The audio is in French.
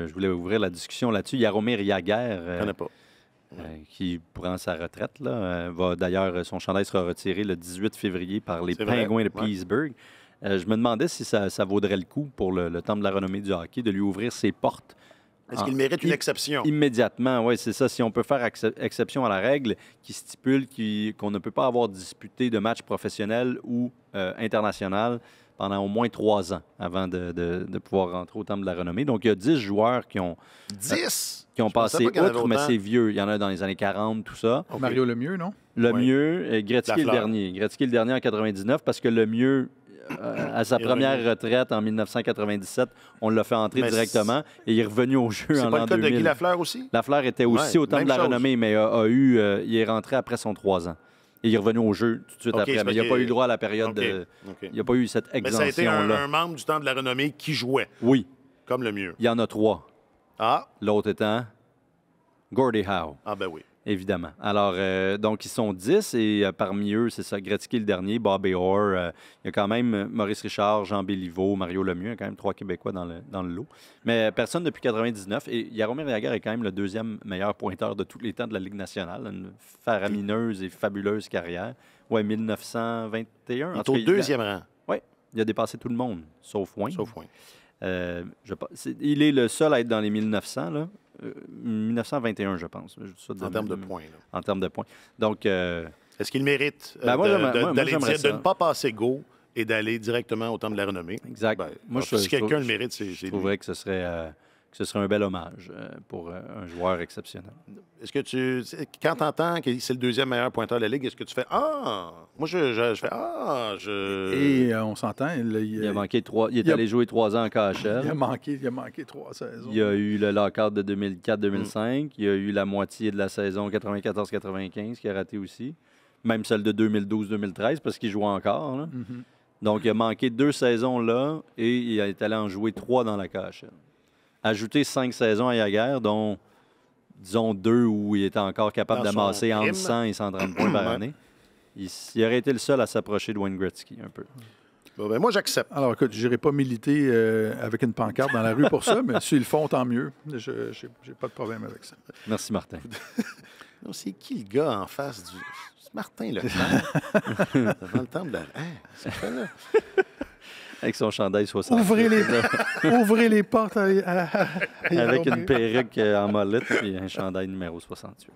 Euh, je voulais ouvrir la discussion là-dessus. Yaromir Yaguer. Euh, euh, qui prend sa retraite. Là, va D'ailleurs, son chandail sera retiré le 18 février par les Pingouins de Pittsburgh. je me demandais si ça, vaudrait le coup pour le, temps de la renommée du hockey de lui ouvrir ses portes. Est-ce qu'il mérite une exception? Immédiatement, oui, c'est ça. Si on peut faire exception à la règle qui stipule qu'on ne peut pas avoir disputé de matchs professionnels ou international pendant au moins trois ans avant de, pouvoir rentrer au Temple de la Renommée. Donc, il y a dix joueurs qui ont. Dix? Qui ont passé outre, mais c'est vieux. Il y en a dans les années 40, tout ça. Mario Mario Lemieux, non? le mieux est euh, Gretzky le dernier. Gretzky le dernier en 99 parce que Lemieux mieux euh, à sa première retraite en 1997, on l'a fait entrer directement et il est revenu au jeu en l'an 2000. C'est pas le cas de Guy Lafleur aussi? Lafleur était aussi au temps de la renommée, mais a, eu, euh, il est rentré après son trois ans et il est revenu au jeu tout de suite après. Mais il n'a pas eu le droit à la période. De... Il Il n'a pas eu cette exemption-là. Mais ça a été un, membre du temps de la renommée qui jouait. Oui. Comme le mieux. Il y en a trois. Ah. L'autre étant. Gordy Howe. Ah ben oui. Évidemment. Alors, euh, donc, ils sont 10 et euh, parmi eux, c'est ça, Gretzky le dernier, Bobby Orr. Euh, il y a quand même Maurice Richard, Jean Béliveau, Mario Lemieux, il y a quand même trois Québécois dans le, dans lot. Mais personne depuis 99. Et Jaromir Jagr est quand même le deuxième meilleur pointeur de tous les temps de la Ligue nationale. Une faramineuse et fabuleuse carrière. Oui, 1921. en tout deuxième rang. Oui, il a dépassé tout le monde, sauf Wayne. Sauf Wayne. il est le seul à être dans les 1900, là. 1921, euh, je pense. en termes de points. En termes de points. Donc. Euh, Est-ce qu'il mérite euh, ben de, ne pas passer go et d'aller directement au temps de la Renommée? Exact. Ben, moi, je, si quelqu'un le mérite, c'est. Je trouverais que ce serait ce serait un bel hommage euh, pour euh, un joueur exceptionnel. Est-ce que tu. Quand tu entends que c'est le deuxième meilleur pointeur de la Ligue, est-ce que tu fais Ah Moi, je, fais Ah je... Et euh, on s'entend. Il, manqué trois. Il est allé jouer trois ans en KHL. Il a manqué, il a manqué trois saisons. Il a eu le lockout de 2004-2005. Mm. Il a eu la moitié de la saison 94-95 qui a raté aussi. Même celle de 2012-2013 parce qu'il jouait encore. Mm-hmm. Donc, il a manqué deux saisons là et il est allé en jouer trois dans la KHL ajouter cinq saisons à Yaguerre, dont, disons, deux où il était encore capable d'amasser entre 100 et 130 points par année. Il, aurait été le seul à s'approcher de Wayne Gretzky un peu. Ben, moi, j'accepte. Alors, écoute, je n'irai pas militer euh, avec une pancarte dans la rue pour ça, mais s'ils le font, tant mieux. Je n'ai pas de problème avec ça. Merci, Martin. non, c'est qui le gars en face du. C'est Martin Leclerc. Avant le temps de la. Hein, avec son chandail 60. Ouvrez les, portes. Avec une perruque euh, en molette et un chandail numéro 68.